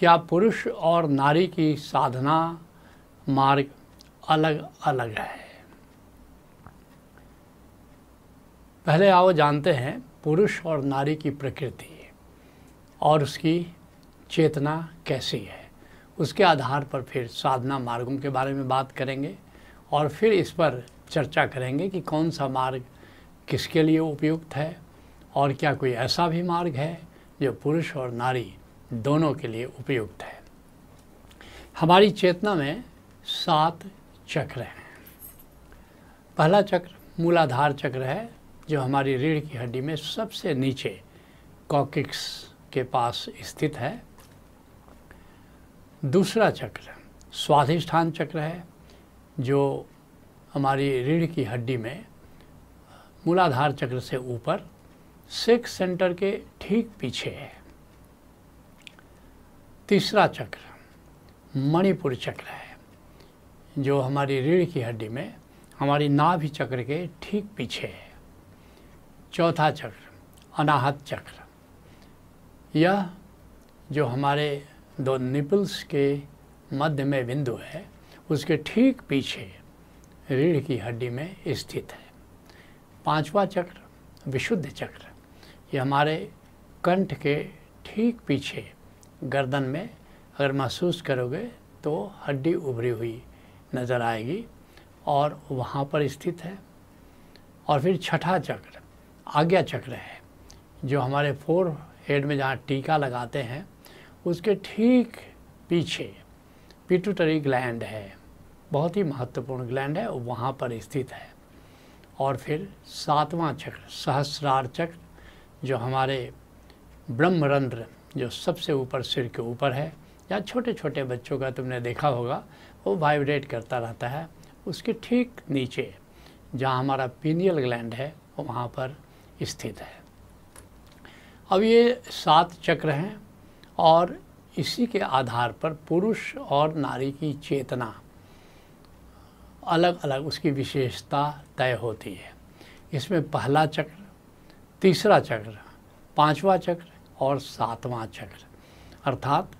क्या पुरुष और नारी की साधना मार्ग अलग अलग है पहले आओ जानते हैं पुरुष और नारी की प्रकृति और उसकी चेतना कैसी है उसके आधार पर फिर साधना मार्गों के बारे में बात करेंगे और फिर इस पर चर्चा करेंगे कि कौन सा मार्ग किसके लिए उपयुक्त है और क्या कोई ऐसा भी मार्ग है जो पुरुष और नारी दोनों के लिए उपयुक्त है हमारी चेतना में सात चक्र हैं पहला चक्र मूलाधार चक्र है जो हमारी रीढ़ की हड्डी में सबसे नीचे कॉकिक्स के पास स्थित है दूसरा चक्र स्वाधिष्ठान चक्र है जो हमारी रीढ़ की हड्डी में मूलाधार चक्र से ऊपर सिक्स सेंटर के ठीक पीछे है तीसरा चक्र मणिपुर चक्र है जो हमारी रीढ़ की हड्डी में हमारी नाभि चक्र के ठीक पीछे है चौथा चक्र अनाहत चक्र यह जो हमारे दो निपल्स के मध्य में बिंदु है उसके ठीक पीछे रीढ़ की हड्डी में स्थित है पांचवा चक्र विशुद्ध चक्र ये हमारे कंठ के ठीक पीछे गर्दन में अगर महसूस करोगे तो हड्डी उभरी हुई नज़र आएगी और वहाँ पर स्थित है और फिर छठा चक्र आज्ञा चक्र है जो हमारे फोर हेड में जहाँ टीका लगाते हैं उसके ठीक पीछे पिटूटरी ग्लैंड है बहुत ही महत्वपूर्ण ग्लैंड है वहाँ पर स्थित है और फिर सातवां चक्र सहस्रार चक्र जो हमारे ब्रह्मरंध्र जो सबसे ऊपर सिर के ऊपर है या छोटे छोटे बच्चों का तुमने देखा होगा वो वाइब्रेट करता रहता है उसके ठीक नीचे जहाँ हमारा पीनियल ग्लैंड है वो वहाँ पर स्थित है अब ये सात चक्र हैं और इसी के आधार पर पुरुष और नारी की चेतना अलग अलग उसकी विशेषता तय होती है इसमें पहला चक्र तीसरा चक्र पांचवा चक्र और सातवां चक्र अर्थात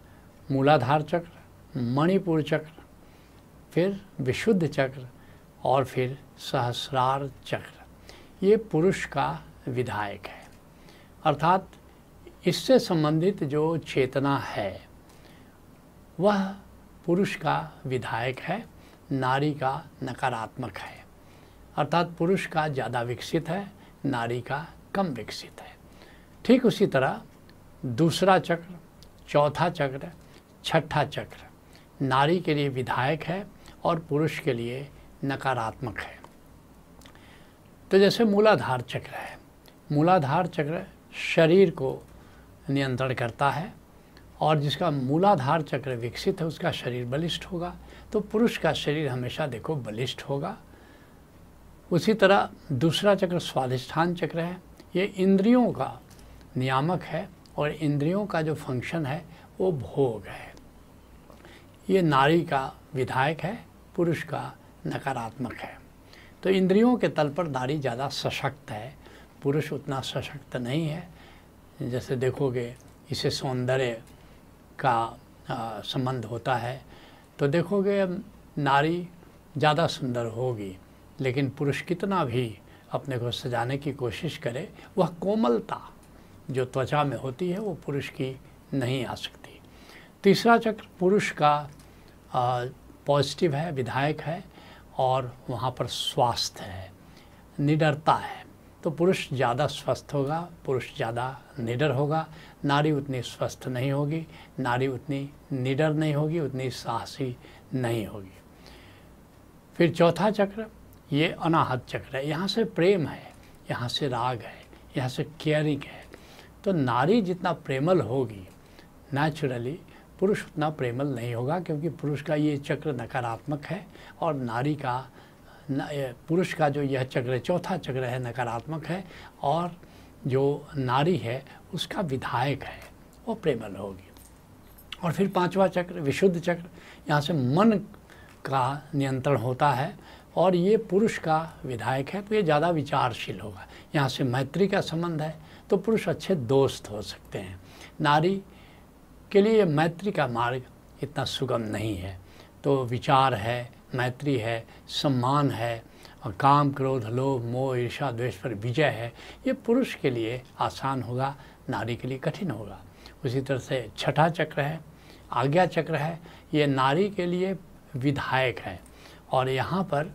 मूलाधार चक्र मणिपुर चक्र फिर विशुद्ध चक्र और फिर सहस्रार चक्र ये पुरुष का विधायक है अर्थात इससे संबंधित जो चेतना है वह पुरुष का विधायक है नारी का नकारात्मक है अर्थात पुरुष का ज़्यादा विकसित है नारी का कम विकसित है ठीक उसी तरह दूसरा चक्र चौथा चक्र छठा चक्र नारी के लिए विधायक है और पुरुष के लिए नकारात्मक है तो जैसे मूलाधार चक्र है मूलाधार चक्र शरीर को नियंत्रण करता है और जिसका मूलाधार चक्र विकसित है उसका शरीर बलिष्ठ होगा तो पुरुष का शरीर हमेशा देखो बलिष्ठ होगा उसी तरह दूसरा चक्र स्वाधिष्ठान चक्र है ये इंद्रियों का नियामक है और इंद्रियों का जो फंक्शन है वो भोग है ये नारी का विधायक है पुरुष का नकारात्मक है तो इंद्रियों के तल पर नारी ज़्यादा सशक्त है पुरुष उतना सशक्त नहीं है जैसे देखोगे इसे सौंदर्य का संबंध होता है तो देखोगे नारी ज़्यादा सुंदर होगी लेकिन पुरुष कितना भी अपने को सजाने की कोशिश करे वह कोमलता जो त्वचा में होती है वो पुरुष की नहीं आ सकती तीसरा चक्र पुरुष का पॉजिटिव है विधायक है और वहाँ पर स्वास्थ्य है निडरता है तो पुरुष ज़्यादा स्वस्थ होगा पुरुष ज़्यादा निडर होगा नारी उतनी स्वस्थ नहीं होगी नारी उतनी निडर नहीं होगी उतनी साहसी नहीं होगी फिर चौथा चक्र ये अनाहत चक्र है यहाँ से प्रेम है यहाँ से राग है यहाँ से केयरिंग है तो नारी जितना प्रेमल होगी नेचुरली पुरुष उतना प्रेमल नहीं होगा क्योंकि पुरुष का ये चक्र नकारात्मक है और नारी का पुरुष का जो यह चक्र चौथा चक्र है नकारात्मक है और जो नारी है उसका विधायक है वो प्रेमल होगी और फिर पांचवा चक्र विशुद्ध चक्र यहाँ से मन का नियंत्रण होता है और ये पुरुष का विधायक है तो ये ज़्यादा विचारशील होगा यहाँ से मैत्री का संबंध है तो पुरुष अच्छे दोस्त हो सकते हैं नारी के लिए मैत्री का मार्ग इतना सुगम नहीं है तो विचार है मैत्री है सम्मान है और काम क्रोध लोभ मोह ईर्षा द्वेष पर विजय है ये पुरुष के लिए आसान होगा नारी के लिए कठिन होगा उसी तरह से छठा चक्र है आज्ञा चक्र है ये नारी के लिए विधायक है और यहाँ पर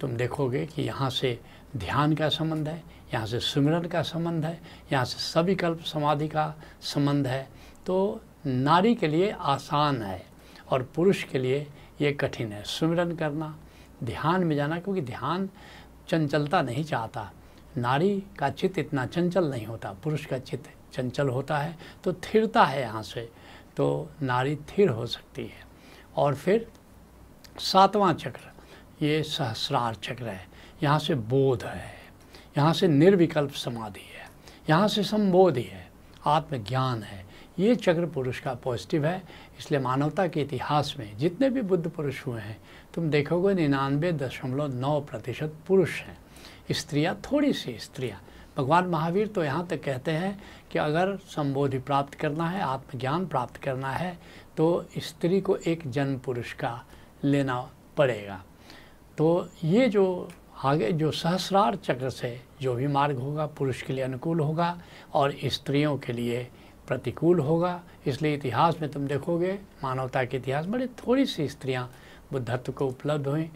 तुम देखोगे कि यहाँ से ध्यान का संबंध है यहाँ से सुमिरन का संबंध है यहाँ से सविकल्प समाधि का संबंध है तो नारी के लिए आसान है और पुरुष के लिए ये कठिन है सुमिरन करना ध्यान में जाना क्योंकि ध्यान चंचलता नहीं चाहता नारी का चित्त इतना चंचल नहीं होता पुरुष का चित्त चंचल होता है तो थिरता है यहाँ से तो नारी थिर हो सकती है और फिर सातवां चक्र ये सहस्रार चक्र है यहाँ से बोध है यहाँ से निर्विकल्प समाधि है यहाँ से संबोधि है आत्मज्ञान है ये चक्र पुरुष का पॉजिटिव है इसलिए मानवता के इतिहास में जितने भी बुद्ध पुरुष हुए हैं तुम देखोगे निन्यानवे दशमलव नौ प्रतिशत पुरुष हैं स्त्रियाँ थोड़ी सी स्त्रियाँ भगवान महावीर तो यहाँ तक कहते हैं कि अगर संबोधि प्राप्त करना है आत्मज्ञान प्राप्त करना है तो स्त्री को एक जन्म पुरुष का लेना पड़ेगा तो ये जो आगे जो सहस्रार चक्र से जो भी मार्ग होगा पुरुष के लिए अनुकूल होगा और स्त्रियों के लिए प्रतिकूल होगा इसलिए इतिहास में तुम देखोगे मानवता के इतिहास बड़े थोड़ी सी स्त्रियाँ बुद्धत्व को उपलब्ध हुई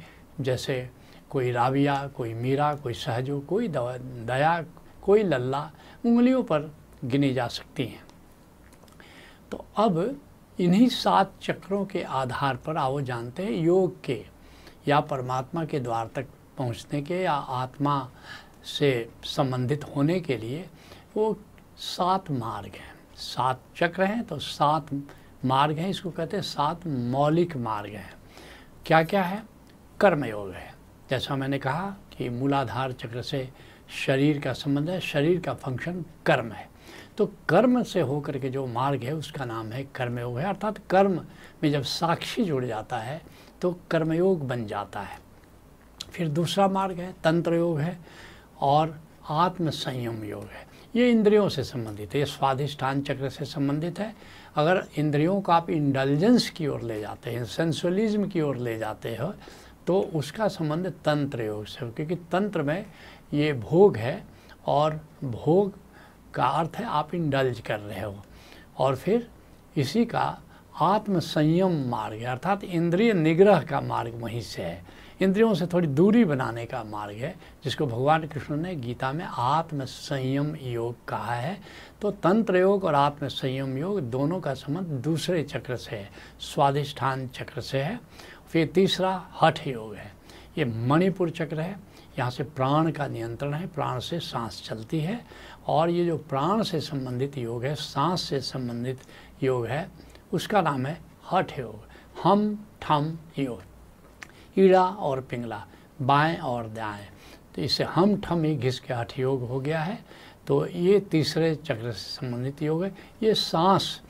जैसे कोई राबिया कोई मीरा कोई सहजो कोई दया कोई लल्ला उंगलियों पर गिनी जा सकती हैं तो अब इन्हीं सात चक्रों के आधार पर आओ जानते हैं योग के या परमात्मा के द्वार तक पहुंचने के या आत्मा से संबंधित होने के लिए वो सात मार्ग हैं सात चक्र हैं तो सात मार्ग हैं इसको कहते हैं सात मौलिक मार्ग हैं क्या क्या है कर्मयोग है जैसा मैंने कहा कि मूलाधार चक्र से शरीर का संबंध है शरीर का फंक्शन कर्म है तो कर्म से होकर के जो मार्ग है उसका नाम है कर्मयोग है अर्थात कर्म में जब साक्षी जुड़ जाता है तो कर्मयोग बन जाता है फिर दूसरा मार्ग है तंत्र योग है और आत्म संयम योग है ये इंद्रियों से संबंधित है ये स्वाधिष्ठान चक्र से संबंधित है अगर इंद्रियों को आप इंडलजेंस की ओर ले जाते हैं सेंसुअलिज्म की ओर ले जाते हो तो उसका संबंध तंत्र योग से क्योंकि तंत्र में ये भोग है और भोग का अर्थ है आप इंडल्ज कर रहे हो और फिर इसी का आत्मसंयम मार्ग है अर्थात इंद्रिय निग्रह का मार्ग वहीं से है इंद्रियों से थोड़ी दूरी बनाने का मार्ग है जिसको भगवान कृष्ण ने गीता में आत्मसंयम योग कहा है तो तंत्र योग और आत्मसंयम योग दोनों का संबंध दूसरे चक्र से है स्वादिष्ठान चक्र से है फिर तीसरा हठ योग है ये मणिपुर चक्र है यहाँ से प्राण का नियंत्रण है प्राण से सांस चलती है और ये जो प्राण से संबंधित योग है सांस से संबंधित योग है उसका नाम है हठ योग हम ठम योग ईड़ा और पिंगला बाएं और दाएं तो इसे हम ठम ही घिस के हठ योग हो गया है तो ये तीसरे चक्र से संबंधित योग है ये सांस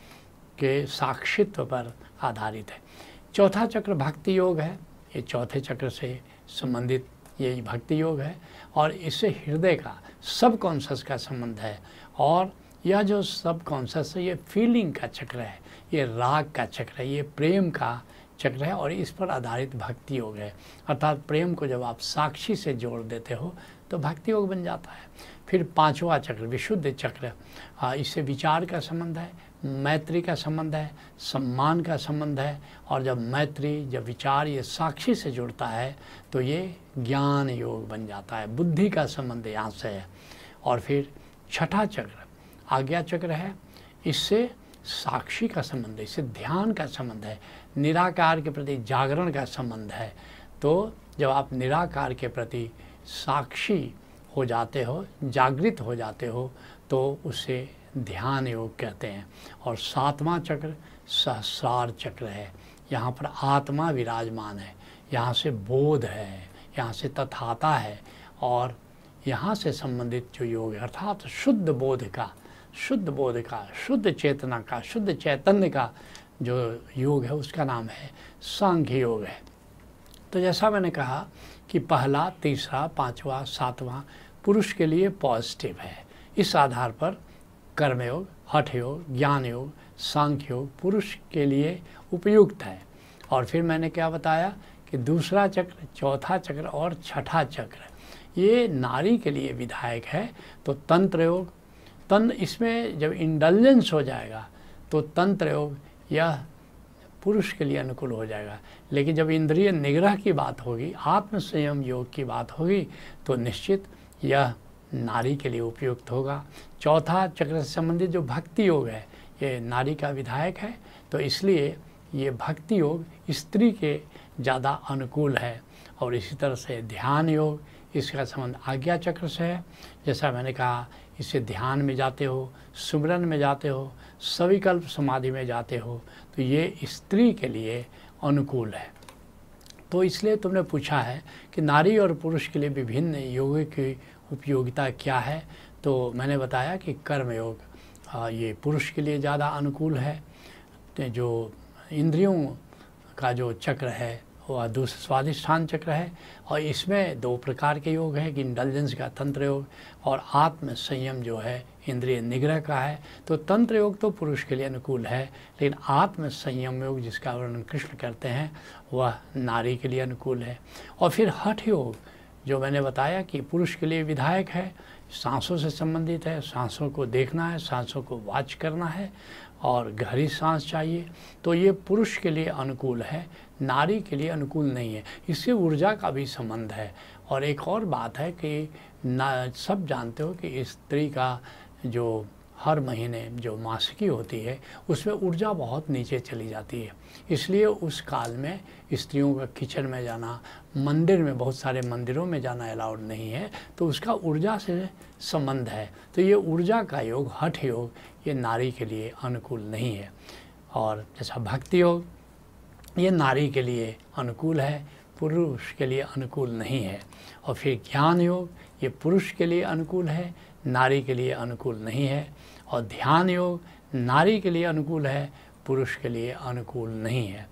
के साक्षित्व पर आधारित है चौथा चक्र भक्ति योग है ये चौथे चक्र से संबंधित यही भक्ति योग है और इससे हृदय का सब कॉन्शस का संबंध है और यह जो सब कॉन्शस है ये फीलिंग का चक्र है ये राग का चक्र है ये प्रेम का चक्र है और इस पर आधारित भक्ति योग है अर्थात प्रेम को जब आप साक्षी से जोड़ देते हो तो भक्ति योग बन जाता है फिर पांचवा चक्र विशुद्ध चक्र इससे विचार का संबंध है मैत्री का संबंध है सम्मान का संबंध है और जब मैत्री जब विचार ये साक्षी से जुड़ता है तो ये ज्ञान योग बन जाता है बुद्धि का संबंध यहाँ से है और फिर छठा चक्र आज्ञा चक्र है इससे साक्षी का संबंध है इससे ध्यान का संबंध है निराकार के प्रति जागरण का संबंध है तो जब आप निराकार के प्रति साक्षी हो जाते हो जागृत हो जाते हो तो उसे ध्यान योग कहते हैं और सातवां चक्र सहस्रार चक्र है यहाँ पर आत्मा विराजमान है यहाँ से बोध है यहाँ से तथाता है और यहाँ से संबंधित जो योग है अर्थात शुद्ध बोध का शुद्ध बोध का शुद्ध चेतना का शुद्ध चैतन्य का जो योग है उसका नाम है सांख्य योग है तो जैसा मैंने कहा कि पहला तीसरा पांचवा सातवां पुरुष के लिए पॉजिटिव है इस आधार पर कर्मयोग हठ योग ज्ञान योग सांख्य योग पुरुष के लिए उपयुक्त है और फिर मैंने क्या बताया कि दूसरा चक्र चौथा चक्र और छठा चक्र ये नारी के लिए विधायक है तो तंत्र योग तंत्र इसमें जब इंडलजेंस हो जाएगा तो तंत्र योग यह पुरुष के लिए अनुकूल हो जाएगा लेकिन जब इंद्रिय निग्रह की बात होगी आत्म संयम योग की बात होगी तो निश्चित यह नारी के लिए उपयुक्त होगा चौथा चक्र से संबंधित जो भक्ति योग है ये नारी का विधायक है तो इसलिए ये भक्ति योग स्त्री के ज़्यादा अनुकूल है और इसी तरह से ध्यान योग इसका संबंध आज्ञा चक्र से है जैसा मैंने कहा इससे ध्यान में जाते हो सुमरन में जाते हो सविकल्प समाधि में जाते हो तो ये स्त्री के लिए अनुकूल है तो इसलिए तुमने पूछा है कि नारी और पुरुष के लिए विभिन्न योग की उपयोगिता क्या है तो मैंने बताया कि कर्मयोग ये पुरुष के लिए ज़्यादा अनुकूल है तो जो इंद्रियों का जो चक्र है और दूसरा स्वाधिष्ठान चक्र है और इसमें दो प्रकार के योग हैं कि इंटेलिजेंस का तंत्र योग और आत्म संयम जो है इंद्रिय निग्रह का है तो तंत्र योग तो पुरुष के लिए अनुकूल है लेकिन आत्म संयम योग जिसका वर्णन कृष्ण करते हैं वह नारी के लिए अनुकूल है और फिर हठ योग जो मैंने बताया कि पुरुष के लिए विधायक है सांसों से संबंधित है सांसों को देखना है सांसों को वाच करना है और गहरी सांस चाहिए तो ये पुरुष के लिए अनुकूल है नारी के लिए अनुकूल नहीं है इससे ऊर्जा का भी संबंध है और एक और बात है कि ना सब जानते हो कि स्त्री का जो हर महीने जो मासिकी होती है उसमें ऊर्जा बहुत नीचे चली जाती है इसलिए उस काल में स्त्रियों का किचन में जाना मंदिर में बहुत सारे मंदिरों में जाना अलाउड नहीं है तो उसका ऊर्जा से संबंध है तो ये ऊर्जा का योग हठ योग ये नारी के लिए अनुकूल नहीं है और जैसा भक्ति योग ये नारी के लिए अनुकूल है पुरुष के लिए अनुकूल नहीं है और फिर ज्ञान योग ये पुरुष के लिए अनुकूल है नारी के लिए अनुकूल नहीं है और ध्यान योग नारी के लिए अनुकूल है पुरुष के लिए अनुकूल नहीं है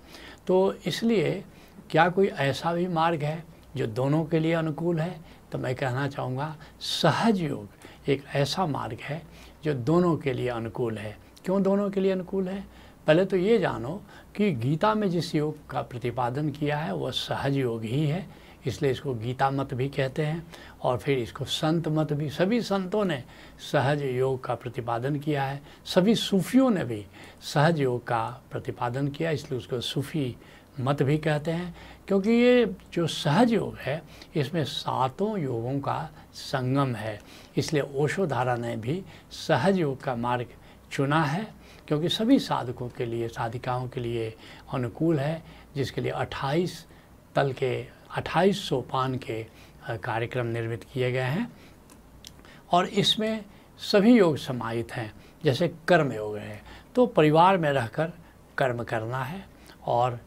तो इसलिए क्या कोई ऐसा भी मार्ग है जो दोनों के लिए अनुकूल है तो मैं कहना चाहूँगा सहज योग एक ऐसा मार्ग है जो दोनों के लिए अनुकूल है क्यों दोनों के लिए अनुकूल है पहले तो ये जानो कि गीता में जिस योग का प्रतिपादन किया है वह सहज योग ही है इसलिए इसको गीता मत भी कहते हैं और फिर इसको संत मत भी सभी संतों ने सहज योग का प्रतिपादन किया है सभी सूफियों ने भी सहज योग का प्रतिपादन किया इसलिए उसको सूफी मत भी कहते हैं क्योंकि ये जो सहज योग है इसमें सातों योगों का संगम है इसलिए ओशोधारा ने भी सहज योग का मार्ग चुना है क्योंकि सभी साधकों के लिए साधिकाओं के लिए अनुकूल है जिसके लिए 28 तल के 28 सोपान के कार्यक्रम निर्मित किए गए हैं और इसमें सभी योग समाहित हैं जैसे कर्म योग है तो परिवार में रहकर कर्म करना है और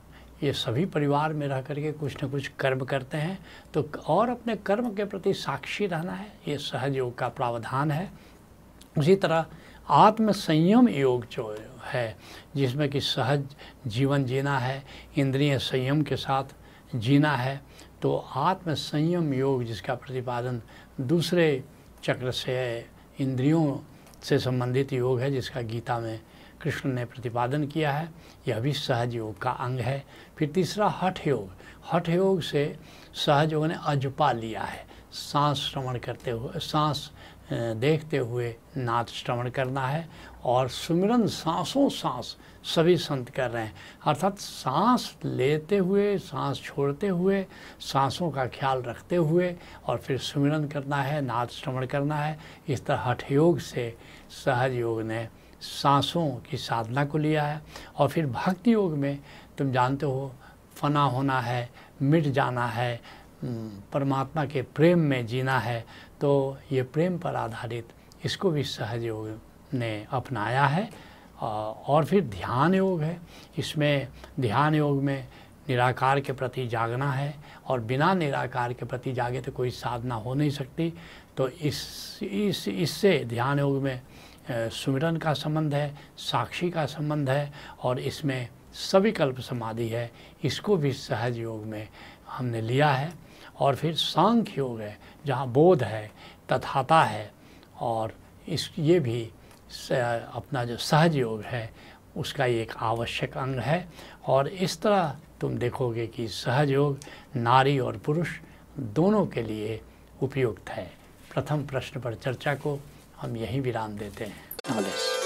ये सभी परिवार में रह करके कुछ न कुछ कर्म करते हैं तो और अपने कर्म के प्रति साक्षी रहना है ये सहज योग का प्रावधान है उसी तरह आत्म संयम योग जो है जिसमें कि सहज जीवन जीना है इंद्रिय संयम के साथ जीना है तो आत्म संयम योग जिसका प्रतिपादन दूसरे चक्र से इंद्रियों से संबंधित योग है जिसका गीता में कृष्ण ने प्रतिपादन किया है यह भी सहज योग का अंग है फिर तीसरा हठ योग हठ योग से सहज योग ने अजपा लिया है सांस श्रवण करते हुए सांस देखते हुए नाच श्रवण करना है और सुमिरन सांसों सांस सभी संत कर रहे हैं अर्थात सांस लेते हुए सांस छोड़ते हुए सांसों का ख्याल रखते हुए और फिर सुमिरन करना है नाच श्रवण करना है इस तरह हठ योग से सहज योग ने सांसों की साधना को लिया है और फिर भक्ति योग में तुम जानते हो फना होना है मिट जाना है परमात्मा के प्रेम में जीना है तो ये प्रेम पर आधारित इसको भी सहज योग ने अपनाया है और फिर ध्यान योग है इसमें ध्यान योग में निराकार के प्रति जागना है और बिना निराकार के प्रति जागे तो कोई साधना हो नहीं सकती तो इस इस इससे ध्यान योग में सुमिरन का संबंध है साक्षी का संबंध है और इसमें सविकल्प समाधि है इसको भी सहज योग में हमने लिया है और फिर सांख्य योग है जहाँ बोध है तथाता है और इस ये भी अपना जो सहज योग है उसका एक आवश्यक अंग है और इस तरह तुम देखोगे कि योग नारी और पुरुष दोनों के लिए उपयुक्त है प्रथम प्रश्न पर चर्चा को हम यहीं विराम देते हैं